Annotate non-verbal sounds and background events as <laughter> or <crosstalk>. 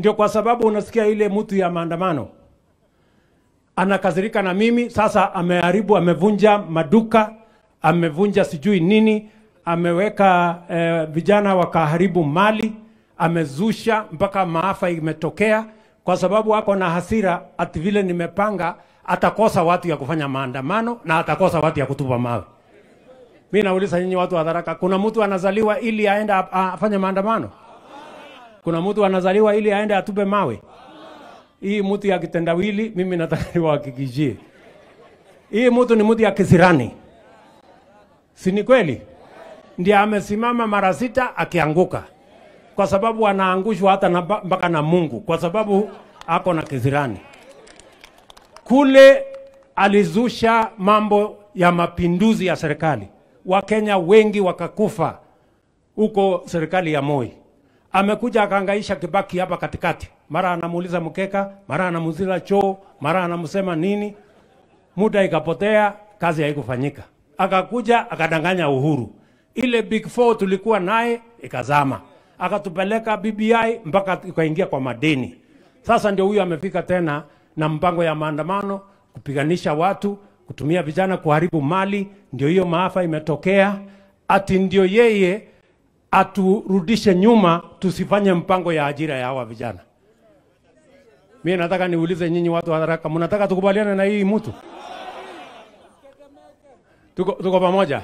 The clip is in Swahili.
Ndio kwa sababu unasikia ile mtu ya maandamano anakasirika na mimi sasa, ameharibu, amevunja maduka, amevunja sijui nini, ameweka eh, vijana wakaharibu mali, amezusha mpaka maafa imetokea, kwa sababu ako na hasira ati vile nimepanga, atakosa watu ya kufanya maandamano na atakosa watu ya kutupa mawe. Mimi nauliza nyinyi watu wa Tharaka, kuna mtu anazaliwa ili aenda afanye maandamano? Kuna mtu anazaliwa ili aende atupe mawe? Hii mtu ya kitendawili, mimi nataka <laughs> niwahakikishie, hii mtu ni mtu ya kisirani, si ni kweli? Ndiye amesimama mara sita akianguka, kwa sababu anaangushwa hata na mpaka na Mungu, kwa sababu ako na kisirani. Kule alizusha mambo ya mapinduzi ya serikali, Wakenya wengi wakakufa huko serikali ya Moi amekuja akaangaisha Kibaki hapa katikati, mara anamuuliza mkeka, mara anamuzila choo, mara anamsema nini, muda ikapotea, kazi haikufanyika. Akakuja akadanganya Uhuru, ile big four tulikuwa naye ikazama, akatupeleka BBI mpaka ikaingia kwa madeni. Sasa ndio huyu amefika tena na mpango ya maandamano, kupiganisha watu, kutumia vijana kuharibu mali. Ndio hiyo maafa imetokea, ati ndio yeye aturudishe nyuma, tusifanye mpango ya ajira ya hawa vijana. Mimi nataka niulize nyinyi watu wa haraka, mnataka tukubaliane na hii mtu? Tuko, tuko pamoja?